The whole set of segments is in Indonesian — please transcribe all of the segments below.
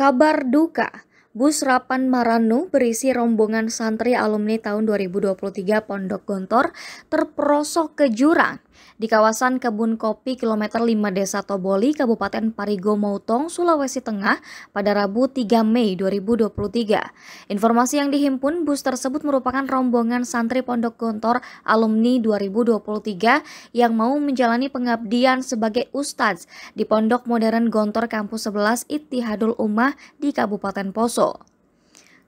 Kabar duka, bus Rapan Maranu berisi rombongan santri alumni tahun 2023 Pondok Gontor terperosok ke jurang di kawasan kebun kopi kilometer 5 Desa Toboli, Kabupaten Parigo Moutong, Sulawesi Tengah pada Rabu 3 Mei 2023. Informasi yang dihimpun bus tersebut merupakan rombongan santri Pondok Gontor alumni 2023 yang mau menjalani pengabdian sebagai ustadz di Pondok Modern Gontor Kampus 11 Itihadul Ummah di Kabupaten Poso.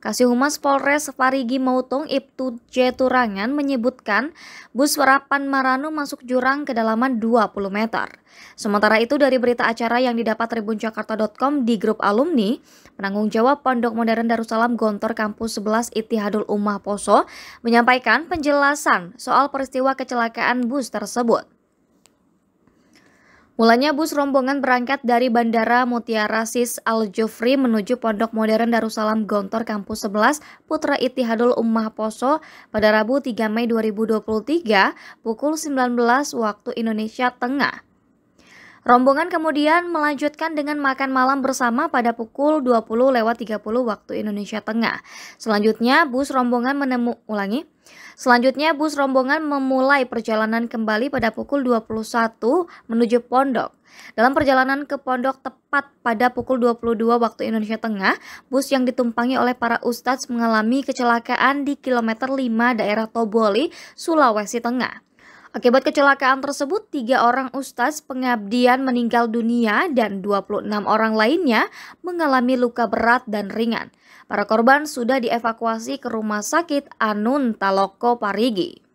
Kasih Humas Polres Parigi Mautong Ibtu J. Turangan menyebutkan bus warapan Maranu masuk jurang kedalaman 20 meter. Sementara itu dari berita acara yang didapat tribunjakarta.com di grup alumni, penanggung jawab Pondok Modern Darussalam Gontor Kampus 11 Itihadul Ummah Poso menyampaikan penjelasan soal peristiwa kecelakaan bus tersebut. Mulanya bus rombongan berangkat dari Bandara Mutiara Sis Al Jufri menuju Pondok Modern Darussalam Gontor Kampus 11 Putra Itihadul Ummah Poso pada Rabu 3 Mei 2023 pukul 19 waktu Indonesia Tengah. Rombongan kemudian melanjutkan dengan makan malam bersama pada pukul 20 lewat 30 waktu Indonesia Tengah. Selanjutnya, bus rombongan menemu ulangi. Selanjutnya, bus rombongan memulai perjalanan kembali pada pukul 21 menuju Pondok. Dalam perjalanan ke Pondok tepat pada pukul 22 waktu Indonesia Tengah, bus yang ditumpangi oleh para ustadz mengalami kecelakaan di kilometer 5 daerah Toboli, Sulawesi Tengah. Akibat kecelakaan tersebut, tiga orang ustaz pengabdian meninggal dunia dan 26 orang lainnya mengalami luka berat dan ringan. Para korban sudah dievakuasi ke Rumah Sakit Anun Taloko Parigi.